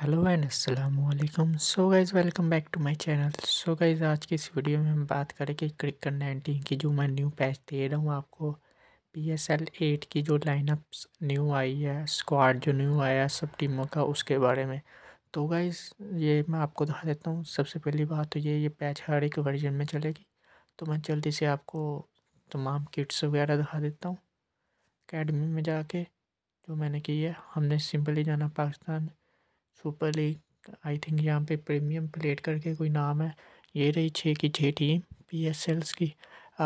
hello and अस्सलाम वालेकुम so guys welcome back to my channel so guys आज की इस वीडियो में हम बात करेंगे क्रिकेट नाइनटीन की जो मैं न्यू पैच दे रहा हूँ आपको पी एस एल एट की जो लाइनअप्स न्यू आई है स्क्वाड जो न्यू आया सब टीमों का उसके बारे में तो गाइज़ ये मैं आपको दिखा देता हूँ सबसे पहली बात तो ये ये पैच हर एक वर्जन में चलेगी तो मैं जल्दी से आपको तमाम किट्स वगैरह दिखा देता हूँ अकेडमी में जाके जो मैंने की है हमने सिंपली जाना Pakistan Super League I think यहाँ पे प्रीमियम प्लेट करके कोई नाम है ये रही छः की छः टीम पी एस एल्स की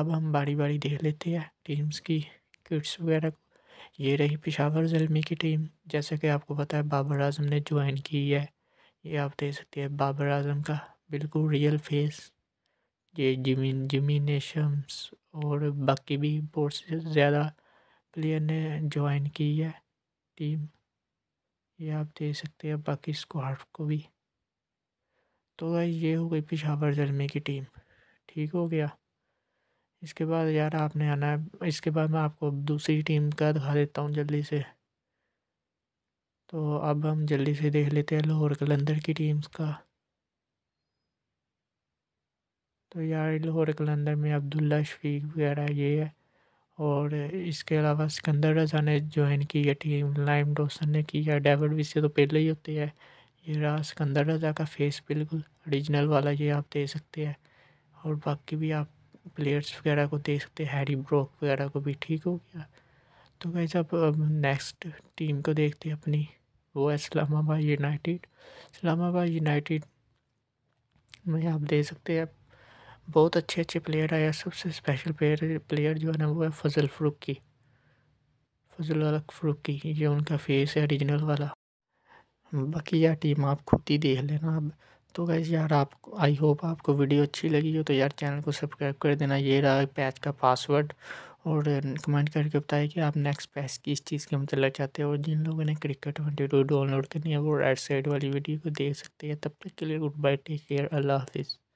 अब हम बारी बारी देख लेते हैं टीम्स की किट्स वगैरह ये रही पिशावर जलमी की टीम जैसे कि आपको पता है बाबर आजम ने ज्वाइन की है ये आप देख सकते हैं बाबर आजम का बिल्कुल रियल फेस ये जिमी जिमी नेशम्स और बाकी भी बहुत से ज़्यादा प्लेयर ने ज्वाइन की है टीम ये आप दे सकते हैं बाकी स्क्वाड को भी तो भाई ये हो गई पिशावर जलमे की टीम ठीक हो गया इसके बाद यार आपने आना है इसके बाद मैं आपको दूसरी टीम का दिखा देता हूँ जल्दी से तो अब हम जल्दी से देख लेते हैं लाहौर कलंदर की टीम्स का तो यार लाहौर कलंदर में अब्दुल्ला शफीक वगैरह ये है और इसके अलावा सिकंदर रजा ने ज्वाइन की है टीम लाइम डोसन ने की है डेविड विसे तो पहले ही होते हैं ये रहा सिकंदर रजा का फेस बिल्कुल ओरिजिनल वाला ये आप दे सकते हैं और बाकी भी आप प्लेयर्स वगैरह को दे सकते हैं हैरी ब्रोक वगैरह को भी ठीक हो गया तो आप अब नेक्स्ट टीम को देखते हैं अपनी वो है इस्लामाबाद यूनाइटेड इस्लामाबाद यूनाइटेड में आप दे सकते हैं बहुत अच्छे अच्छे प्लेयर आए सबसे स्पेशल प्लेयर प्लेयर जो है ना वो है फजल की फजल वाला की ये उनका फेस है ओरिजिनल वाला बाकी यार टीम आप खुद ही देख लेना अब तो गैस यार आप आई होप आपको वीडियो अच्छी लगी हो तो यार चैनल को सब्सक्राइब कर देना ये रहा पैच का पासवर्ड और कमेंट करके बताइए कि आप नेक्स्ट पैच किस चीज़ के मतलब चाहते हो और जिन लोगों ने क्रिकेट ट्वेंटी टू डाउनलोड करनी है वो राइट साइड वाली वीडियो को देख सकते हैं तब तक के लिए गुड बाय टेक केयर अल्लाह हाफिज़